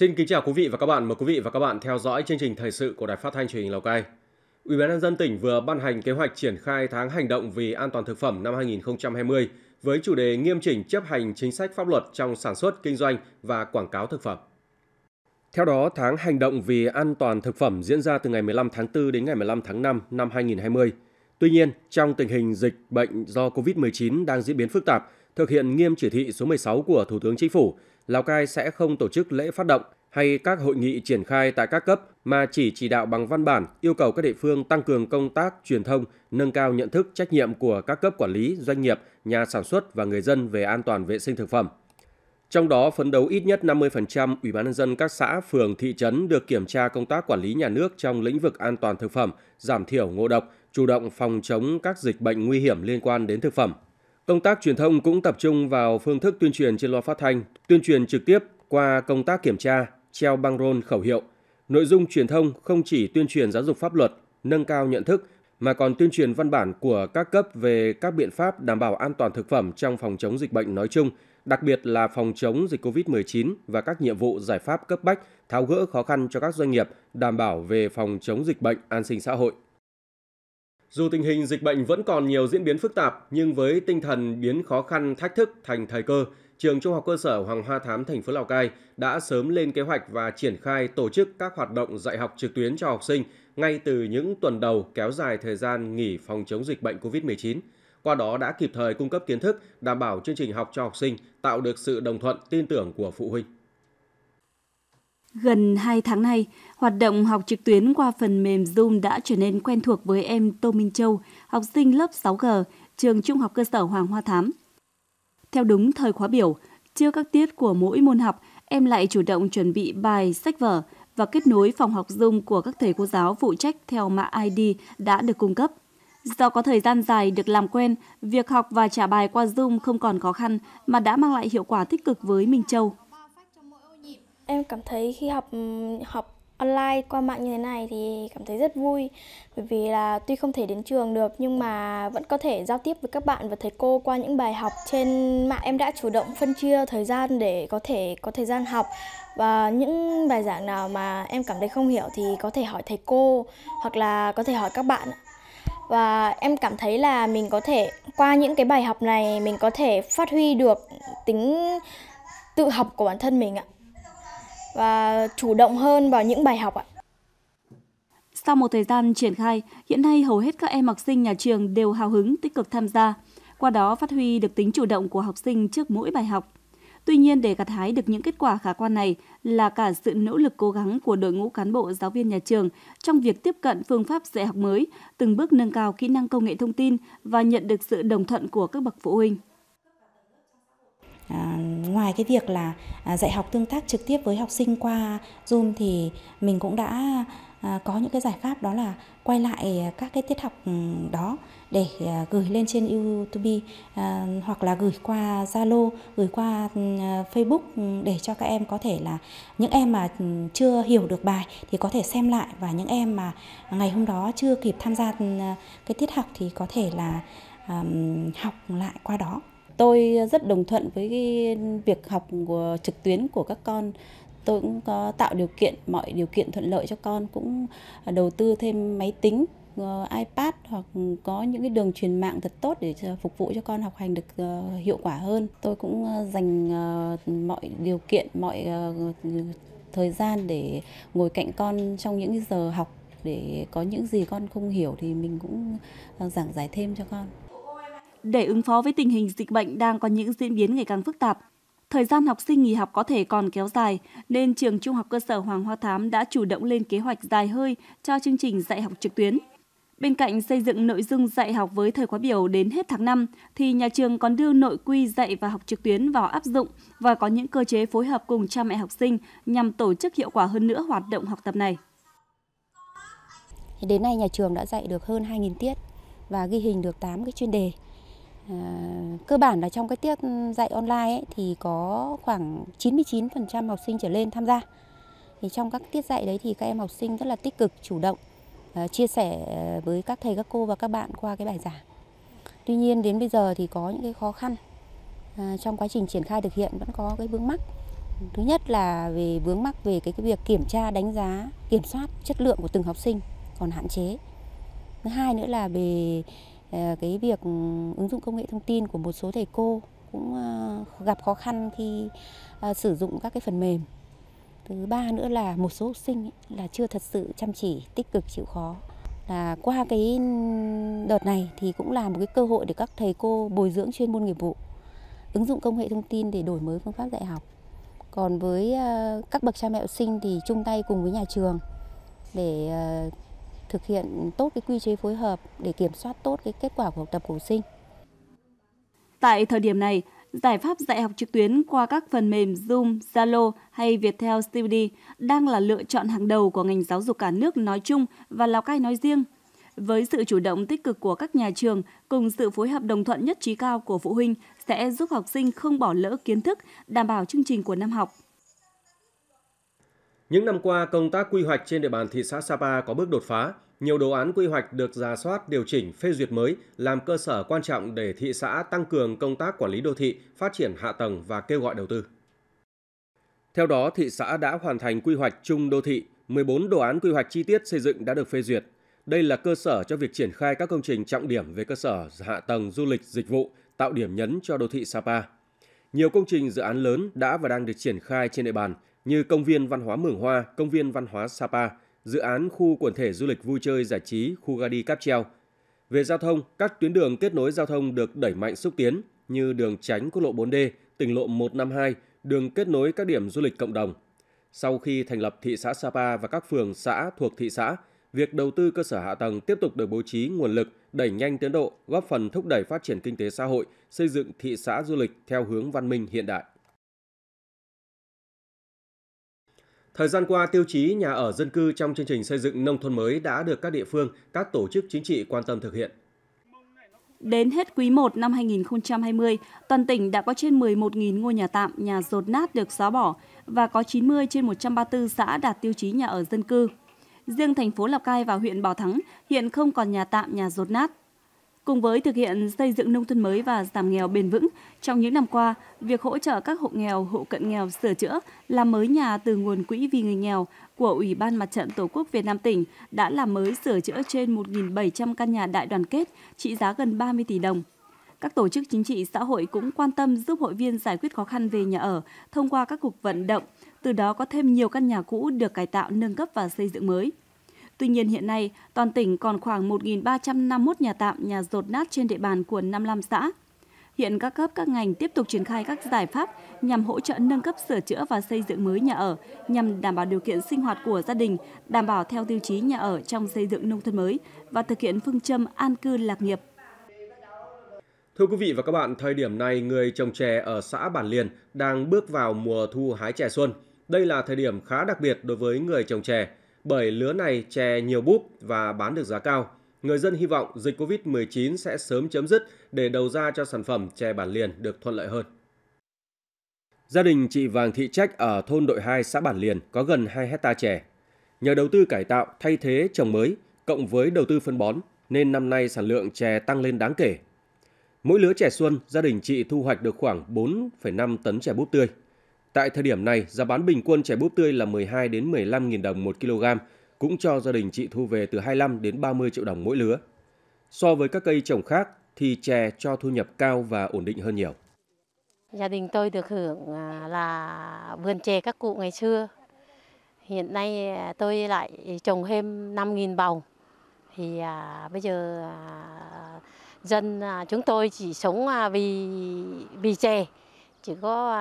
Xin kính chào quý vị và các bạn. Mời quý vị và các bạn theo dõi chương trình thời sự của Đài Phát thanh Truyền hình Lào Cai. Ủy ban nhân dân tỉnh vừa ban hành kế hoạch triển khai tháng hành động vì an toàn thực phẩm năm 2020 với chủ đề nghiêm chỉnh chấp hành chính sách pháp luật trong sản xuất, kinh doanh và quảng cáo thực phẩm. Theo đó, tháng hành động vì an toàn thực phẩm diễn ra từ ngày 15 tháng 4 đến ngày 15 tháng 5 năm 2020. Tuy nhiên, trong tình hình dịch bệnh do COVID-19 đang diễn biến phức tạp, thực hiện nghiêm chỉ thị số 16 của Thủ tướng Chính phủ Lào Cai sẽ không tổ chức lễ phát động hay các hội nghị triển khai tại các cấp mà chỉ chỉ đạo bằng văn bản yêu cầu các địa phương tăng cường công tác truyền thông, nâng cao nhận thức trách nhiệm của các cấp quản lý, doanh nghiệp, nhà sản xuất và người dân về an toàn vệ sinh thực phẩm. Trong đó phấn đấu ít nhất 50% Ủy ban nhân dân các xã, phường, thị trấn được kiểm tra công tác quản lý nhà nước trong lĩnh vực an toàn thực phẩm, giảm thiểu ngộ độc, chủ động phòng chống các dịch bệnh nguy hiểm liên quan đến thực phẩm. Công tác truyền thông cũng tập trung vào phương thức tuyên truyền trên loa phát thanh, tuyên truyền trực tiếp qua công tác kiểm tra, treo băng rôn khẩu hiệu. Nội dung truyền thông không chỉ tuyên truyền giáo dục pháp luật, nâng cao nhận thức mà còn tuyên truyền văn bản của các cấp về các biện pháp đảm bảo an toàn thực phẩm trong phòng chống dịch bệnh nói chung, đặc biệt là phòng chống dịch COVID-19 và các nhiệm vụ giải pháp cấp bách tháo gỡ khó khăn cho các doanh nghiệp đảm bảo về phòng chống dịch bệnh an sinh xã hội. Dù tình hình dịch bệnh vẫn còn nhiều diễn biến phức tạp, nhưng với tinh thần biến khó khăn thách thức thành thời cơ, trường Trung học cơ sở Hoàng Hoa Thám thành phố Lào Cai đã sớm lên kế hoạch và triển khai tổ chức các hoạt động dạy học trực tuyến cho học sinh ngay từ những tuần đầu kéo dài thời gian nghỉ phòng chống dịch bệnh COVID-19. Qua đó đã kịp thời cung cấp kiến thức, đảm bảo chương trình học cho học sinh, tạo được sự đồng thuận tin tưởng của phụ huynh. Gần 2 tháng nay, hoạt động học trực tuyến qua phần mềm Zoom đã trở nên quen thuộc với em Tô Minh Châu, học sinh lớp 6G, trường Trung học cơ sở Hoàng Hoa Thám. Theo đúng thời khóa biểu, chưa các tiết của mỗi môn học, em lại chủ động chuẩn bị bài, sách vở và kết nối phòng học Zoom của các thầy cô giáo phụ trách theo mã ID đã được cung cấp. Do có thời gian dài được làm quen, việc học và trả bài qua Zoom không còn khó khăn mà đã mang lại hiệu quả tích cực với Minh Châu. Em cảm thấy khi học ừ, học online qua mạng như thế này thì cảm thấy rất vui bởi vì là tuy không thể đến trường được nhưng mà vẫn có thể giao tiếp với các bạn và thầy cô qua những bài học trên mạng em đã chủ động phân chia thời gian để có thể có thời gian học và những bài giảng nào mà em cảm thấy không hiểu thì có thể hỏi thầy cô hoặc là có thể hỏi các bạn và em cảm thấy là mình có thể qua những cái bài học này mình có thể phát huy được tính tự học của bản thân mình ạ và chủ động hơn vào những bài học ạ. Sau một thời gian triển khai, hiện nay hầu hết các em học sinh nhà trường đều hào hứng tích cực tham gia, qua đó phát huy được tính chủ động của học sinh trước mỗi bài học. Tuy nhiên, để gặt hái được những kết quả khả quan này là cả sự nỗ lực cố gắng của đội ngũ cán bộ giáo viên nhà trường trong việc tiếp cận phương pháp dạy học mới, từng bước nâng cao kỹ năng công nghệ thông tin và nhận được sự đồng thuận của các bậc phụ huynh ngoài cái việc là à, dạy học tương tác trực tiếp với học sinh qua zoom thì mình cũng đã à, có những cái giải pháp đó là quay lại các cái tiết học ừ, đó để à, gửi lên trên YouTube hoặc là gửi qua Zalo, gửi qua ừ, Facebook ừ, để cho các em có thể là những em mà chưa hiểu được bài thì có thể xem lại và những em mà ngày hôm đó chưa kịp tham gia cái tiết học thì có thể là học lại qua đó tôi rất đồng thuận với cái việc học của trực tuyến của các con tôi cũng có tạo điều kiện mọi điều kiện thuận lợi cho con cũng đầu tư thêm máy tính ờ, iPad hoặc có những cái đường truyền mạng thật tốt để phục vụ cho con học hành được ờ, hiệu quả hơn. Tôi cũng ờ, dành mọi điều kiện, mọi thời gian để ngồi cạnh con trong những giờ học để có những gì con không hiểu thì mình cũng giảng giải thêm cho con để ứng phó với tình hình dịch bệnh đang có những diễn biến ngày càng phức tạp. Thời gian học sinh nghỉ học có thể còn kéo dài, nên trường Trung học cơ sở Hoàng Hoa Thám đã chủ động lên kế hoạch dài hơi cho chương trình dạy học trực tuyến. Bên cạnh xây dựng nội dung dạy học với thời khóa biểu đến hết tháng 5, thì nhà trường còn đưa nội quy dạy và học trực tuyến vào áp dụng và có những cơ chế phối hợp cùng cha mẹ học sinh nhằm tổ chức hiệu quả hơn nữa hoạt động học tập này. Đến nay nhà trường đã dạy được hơn 2.000 tiết và ghi hình được 8 cái chuyên đề Ờ, cơ bản là trong cái tiết dạy online ấy, thì có khoảng 99% học sinh trở lên tham gia. Thì trong các tiết dạy đấy thì các em học sinh rất là tích cực, chủ động ờ, chia sẻ với các thầy các cô và các bạn qua cái bài giảng. Tuy nhiên đến bây giờ thì có những cái khó khăn ờ, trong quá trình triển khai thực hiện vẫn có cái vướng mắc. Thứ nhất là về vướng mắc về cái, cái việc kiểm tra, đánh giá, kiểm soát chất lượng của từng học sinh còn hạn chế. Thứ hai nữa là về Ờ, cái việc ừ, ứng dụng công nghệ thông tin của một số thầy cô cũng ờ, gặp khó khăn khi ờ, sử dụng các cái phần mềm thứ ba nữa là một số học sinh là chưa thật sự chăm chỉ tích cực chịu khó là qua cái ừ, đợt này thì cũng là một cái cơ hội để các thầy cô bồi dưỡng chuyên môn nghiệp vụ ứng dụng công nghệ thông tin để đổi mới phương pháp dạy học còn với các bậc cha mẹ học sinh thì chung tay cùng với nhà trường để thực hiện tốt cái quy chế phối hợp để kiểm soát tốt cái kết quả của học tập của học sinh. Tại thời điểm này, giải pháp dạy học trực tuyến qua các phần mềm Zoom, Zalo hay Viettel Study đang là lựa chọn hàng đầu của ngành giáo dục cả nước nói chung và Lào Cai nói riêng. Với sự chủ động tích cực của các nhà trường cùng sự phối hợp đồng thuận nhất trí cao của phụ huynh sẽ giúp học sinh không bỏ lỡ kiến thức, đảm bảo chương trình của năm học. Những năm qua, công tác quy hoạch trên địa bàn thị xã Sapa có bước đột phá, nhiều đồ án quy hoạch được ra soát, điều chỉnh, phê duyệt mới, làm cơ sở quan trọng để thị xã tăng cường công tác quản lý đô thị, phát triển hạ tầng và kêu gọi đầu tư. Theo đó, thị xã đã hoàn thành quy hoạch chung đô thị, 14 đồ án quy hoạch chi tiết xây dựng đã được phê duyệt. Đây là cơ sở cho việc triển khai các công trình trọng điểm về cơ sở hạ tầng du lịch dịch vụ, tạo điểm nhấn cho đô thị Sapa. Nhiều công trình dự án lớn đã và đang được triển khai trên địa bàn, như công viên văn hóa Mường Hoa, công viên văn hóa Sapa, dự án khu quần thể du lịch vui chơi giải trí khu Gadi Cáp Treo. Về giao thông, các tuyến đường kết nối giao thông được đẩy mạnh xúc tiến như đường tránh quốc lộ 4D, tỉnh lộ 152, đường kết nối các điểm du lịch cộng đồng. Sau khi thành lập thị xã Sapa và các phường xã thuộc thị xã, việc đầu tư cơ sở hạ tầng tiếp tục được bố trí nguồn lực, đẩy nhanh tiến độ, góp phần thúc đẩy phát triển kinh tế xã hội, xây dựng thị xã du lịch theo hướng văn minh hiện đại. Thời gian qua, tiêu chí nhà ở dân cư trong chương trình xây dựng nông thôn mới đã được các địa phương, các tổ chức chính trị quan tâm thực hiện. Đến hết quý 1 năm 2020, toàn tỉnh đã có trên 11.000 ngôi nhà tạm, nhà rột nát được xóa bỏ và có 90 trên 134 xã đạt tiêu chí nhà ở dân cư. Riêng thành phố Lào Cai và huyện Bảo Thắng hiện không còn nhà tạm, nhà rột nát. Cùng với thực hiện xây dựng nông thôn mới và giảm nghèo bền vững, trong những năm qua, việc hỗ trợ các hộ nghèo, hộ cận nghèo sửa chữa, làm mới nhà từ nguồn quỹ vì người nghèo của Ủy ban Mặt trận Tổ quốc Việt Nam tỉnh đã làm mới sửa chữa trên 1.700 căn nhà đại đoàn kết trị giá gần 30 tỷ đồng. Các tổ chức chính trị xã hội cũng quan tâm giúp hội viên giải quyết khó khăn về nhà ở thông qua các cuộc vận động, từ đó có thêm nhiều căn nhà cũ được cải tạo nâng cấp và xây dựng mới. Tuy nhiên hiện nay, toàn tỉnh còn khoảng 1.351 nhà tạm, nhà rột nát trên địa bàn của 55 xã. Hiện các cấp các ngành tiếp tục triển khai các giải pháp nhằm hỗ trợ nâng cấp sửa chữa và xây dựng mới nhà ở, nhằm đảm bảo điều kiện sinh hoạt của gia đình, đảm bảo theo tiêu chí nhà ở trong xây dựng nông thôn mới và thực hiện phương châm an cư lạc nghiệp. Thưa quý vị và các bạn, thời điểm này người trồng chè ở xã Bản Liền đang bước vào mùa thu hái chè xuân. Đây là thời điểm khá đặc biệt đối với người trồng chè bởi lứa này chè nhiều búp và bán được giá cao. Người dân hy vọng dịch Covid-19 sẽ sớm chấm dứt để đầu ra cho sản phẩm chè bản liền được thuận lợi hơn. Gia đình chị Vàng Thị Trách ở thôn đội 2 xã Bản Liền có gần 2 hecta chè. Nhờ đầu tư cải tạo thay thế trồng mới cộng với đầu tư phân bón nên năm nay sản lượng chè tăng lên đáng kể. Mỗi lứa chè xuân, gia đình chị thu hoạch được khoảng 4,5 tấn chè búp tươi. Tại thời điểm này, giá bán bình quân chè búp tươi là 12 đến 15.000 đồng 1 kg, cũng cho gia đình chị thu về từ 25 đến 30 triệu đồng mỗi lứa. So với các cây trồng khác thì chè cho thu nhập cao và ổn định hơn nhiều. Gia đình tôi được hưởng à, là vườn chè các cụ ngày xưa. Hiện nay à, tôi lại trồng thêm 5.000 bầu. Thì à, bây giờ dân chúng tôi chỉ sống vì vì chè, chỉ có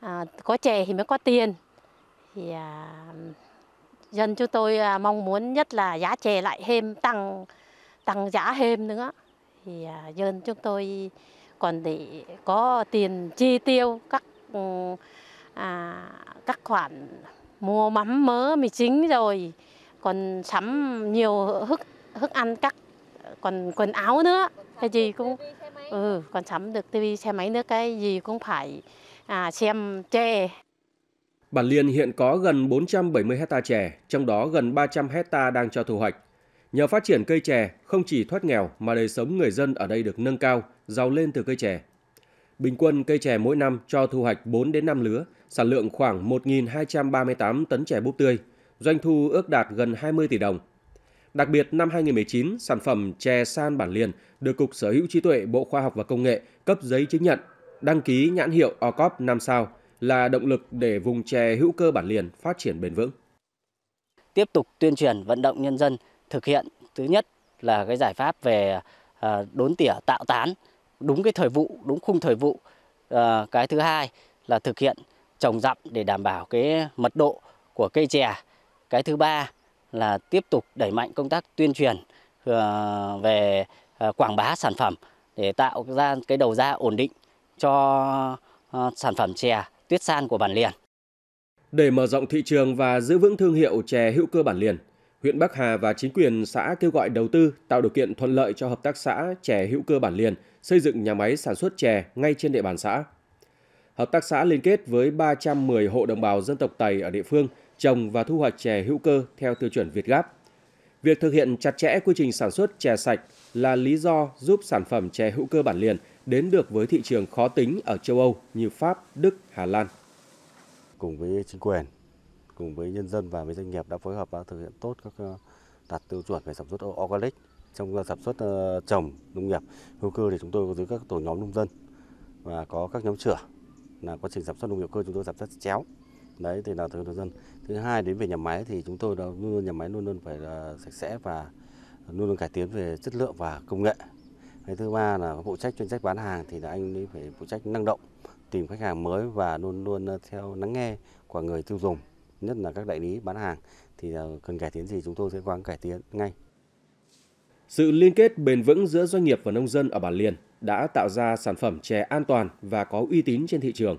à, có chè thì mới có tiền thì à, dân chúng tôi à, mong muốn nhất là giá chè lại thêm tăng tăng giá thêm nữa thì à, dân chúng tôi còn để có tiền chi tiêu các ừ, à, các khoản mua mắm mớ mì chính rồi còn sắm nhiều hức hức ăn các còn quần áo nữa cái gì cũng ừ còn sắm được tivi xe máy nữa cái gì cũng phải à, xem chè. Bản Liên hiện có gần 470 hecta chè, trong đó gần 300 hecta đang cho thu hoạch. Nhờ phát triển cây chè, không chỉ thoát nghèo mà đời sống người dân ở đây được nâng cao, giàu lên từ cây chè. Bình quân cây chè mỗi năm cho thu hoạch 4 đến 5 lứa, sản lượng khoảng 1.238 tấn chè búp tươi, doanh thu ước đạt gần 20 tỷ đồng. Đặc biệt năm 2019, sản phẩm chè san bản liền được Cục Sở hữu trí tuệ Bộ Khoa học và Công nghệ cấp giấy chứng nhận đăng ký nhãn hiệu OCOP 5 sao là động lực để vùng chè hữu cơ bản liền phát triển bền vững. Tiếp tục tuyên truyền vận động nhân dân thực hiện thứ nhất là cái giải pháp về à, đốn tỉa tạo tán đúng cái thời vụ, đúng khung thời vụ. À, cái thứ hai là thực hiện trồng dặm để đảm bảo cái mật độ của cây chè. Cái thứ ba là tiếp tục đẩy mạnh công tác tuyên truyền à, về quảng bá sản phẩm để tạo ra cái đầu ra ổn định cho ờ, sản phẩm chè tuyết san của bản liền. Để mở rộng thị trường và giữ vững thương hiệu chè hữu cơ bản liền, huyện Bắc Hà và chính quyền xã kêu gọi đầu tư tạo điều kiện thuận lợi cho hợp tác xã chè hữu cơ bản liền xây dựng nhà máy sản xuất chè ngay trên địa bàn xã. Hợp tác xã liên kết với 310 hộ đồng bào dân tộc Tày ở địa phương trồng và thu hoạch chè hữu cơ theo tiêu chuẩn Việt Gáp. Việc thực hiện chặt chẽ quy trình sản xuất chè sạch là lý do giúp sản phẩm chè hữu cơ bản liền đến được với thị trường khó tính ở châu Âu như Pháp, Đức, Hà Lan. Cùng với chính quyền, cùng với nhân dân và với doanh nghiệp đã phối hợp và thực hiện tốt các ờ, đạt tiêu chuẩn về sản xuất organic trong ờ, sản xuất ờ, trồng nông nghiệp hữu cơ thì chúng tôi có dưới các tổ nhóm nông dân và có các nhóm trưởng là quá trình sản xuất nông nghiệp cơ chúng tôi sản xuất chéo đấy thì là thường nông dân thứ hai đến về nhà máy thì chúng tôi đã luôn nhà máy luôn luôn phải sạch sẽ và luôn luôn cải tiến về chất lượng và công nghệ cái thứ ba là phụ trách chuyên trách bán hàng thì là anh ấy phải phụ trách năng động tìm khách hàng mới và luôn luôn ờ, theo lắng nghe của người tiêu dùng nhất là các đại lý bán hàng thì ờ, cần cải tiến gì chúng tôi sẽ quán cải tiến ngay sự liên kết bền vững giữa doanh nghiệp và nông dân ở Bản Liền đã tạo ra sản phẩm chè an toàn và có uy tín trên thị trường.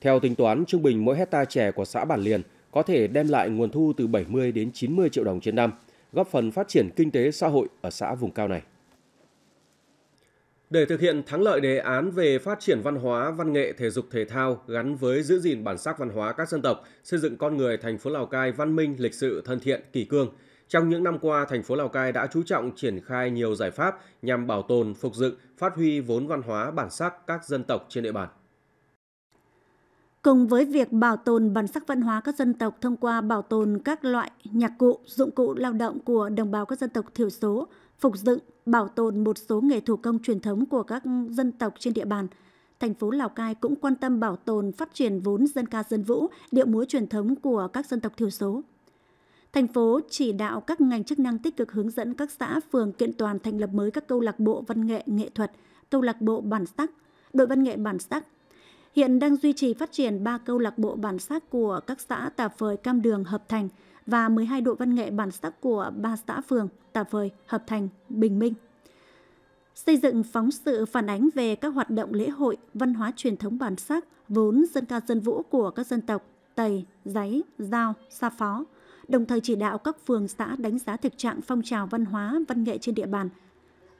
Theo tính toán, trung bình mỗi hecta chè của xã Bản Liền có thể đem lại nguồn thu từ 70 đến 90 triệu đồng trên năm, góp phần phát triển kinh tế xã hội ở xã vùng cao này. Để thực hiện thắng lợi đề án về phát triển văn hóa, văn nghệ, thể dục thể thao gắn với giữ gìn bản sắc văn hóa các dân tộc, xây dựng con người thành phố Lào Cai văn minh, lịch sự, thân thiện, kỳ cương, trong những năm qua, thành phố Lào Cai đã chú trọng triển khai nhiều giải pháp nhằm bảo tồn, phục dựng, phát huy vốn văn hóa bản sắc các dân tộc trên địa bàn. Cùng với việc bảo tồn bản sắc văn hóa các dân tộc thông qua bảo tồn các loại nhạc cụ, dụng cụ lao động của đồng bào các dân tộc thiểu số, phục dựng, bảo tồn một số nghề thủ công truyền thống của các dân tộc trên địa bàn. Thành phố Lào Cai cũng quan tâm bảo tồn phát triển vốn dân ca dân vũ, điệu múa truyền thống của các dân tộc thiểu số. Thành phố chỉ đạo các ngành chức năng tích cực hướng dẫn các xã phường kiện toàn thành lập mới các câu lạc bộ văn nghệ nghệ thuật, câu lạc bộ bản sắc, đội văn nghệ bản sắc. Hiện đang duy trì phát triển 3 câu lạc bộ bản sắc của các xã Tà Phời, Cam Đường, Hợp Thành – và 12 đội văn nghệ bản sắc của ba xã phường Tà Vời, Hợp Thành, Bình Minh. Xây dựng phóng sự phản ánh về các hoạt động lễ hội, văn hóa truyền thống bản sắc, vốn dân ca dân vũ của các dân tộc Tây, Giấy, Giao, Sa Phó, đồng thời chỉ đạo các phường xã đánh giá thực trạng phong trào văn hóa, văn nghệ trên địa bàn,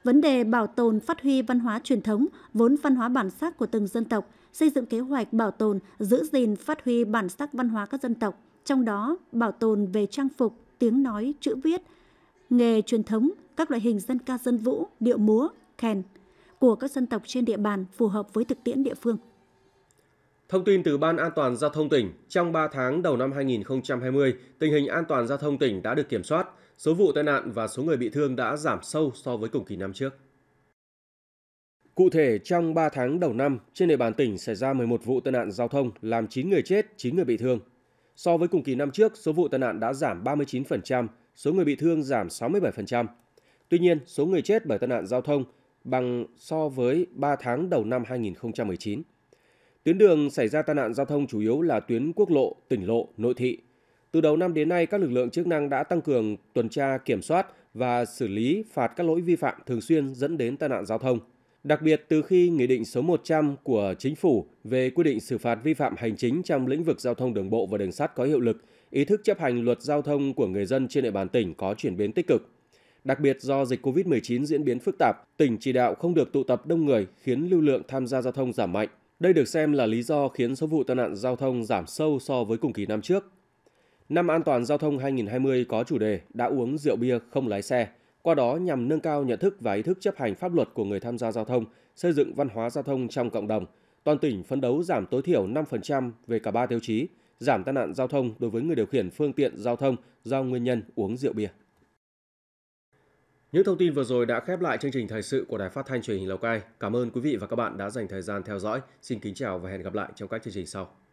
vấn đề bảo tồn phát huy văn hóa truyền thống, vốn văn hóa bản sắc của từng dân tộc, xây dựng kế hoạch bảo tồn, giữ gìn phát huy bản sắc văn hóa các dân tộc, trong đó bảo tồn về trang phục, tiếng nói, chữ viết, nghề truyền thống, các loại hình dân ca dân vũ, điệu múa, khen của các dân tộc trên địa bàn phù hợp với thực tiễn địa phương. Thông tin từ Ban An toàn Giao thông tỉnh, trong 3 tháng đầu năm 2020, tình hình an toàn giao thông tỉnh đã được kiểm soát, số vụ tai nạn và số người bị thương đã giảm sâu so với cùng kỳ năm trước. Cụ thể, trong 3 tháng đầu năm, trên địa bàn tỉnh xảy ra 11 vụ tai nạn giao thông, làm 9 người chết, 9 người bị thương, So với cùng kỳ năm trước, số vụ tai nạn đã giảm 39%, số người bị thương giảm 67%. Tuy nhiên, số người chết bởi tai nạn giao thông bằng so với 3 tháng đầu năm 2019. Tuyến đường xảy ra tai nạn giao thông chủ yếu là tuyến quốc lộ, tỉnh lộ, nội thị. Từ đầu năm đến nay, các lực lượng chức năng đã tăng cường tuần tra kiểm soát và xử lý phạt các lỗi vi phạm thường xuyên dẫn đến tai nạn giao thông. Đặc biệt từ khi Nghị định số 100 của Chính phủ về quy định xử phạt vi phạm hành chính trong lĩnh vực giao thông đường bộ và đường sắt có hiệu lực, ý thức chấp hành luật giao thông của người dân trên địa bàn tỉnh có chuyển biến tích cực. Đặc biệt do dịch COVID-19 diễn biến phức tạp, tỉnh chỉ đạo không được tụ tập đông người khiến lưu lượng tham gia giao thông giảm mạnh. Đây được xem là lý do khiến số vụ tai nạn giao thông giảm sâu so với cùng kỳ năm trước. Năm an toàn giao thông 2020 có chủ đề đã uống rượu bia không lái xe – qua đó nhằm nâng cao nhận thức và ý thức chấp hành pháp luật của người tham gia giao thông, xây dựng văn hóa giao thông trong cộng đồng. Toàn tỉnh phấn đấu giảm tối thiểu 5% về cả ba tiêu chí, giảm tai nạn giao thông đối với người điều khiển phương tiện giao thông do nguyên nhân uống rượu bia. Những thông tin vừa rồi đã khép lại chương trình thời sự của Đài Phát thanh Truyền hình Lào Cai. Cảm ơn quý vị và các bạn đã dành thời gian theo dõi. Xin kính chào và hẹn gặp lại trong các chương trình sau.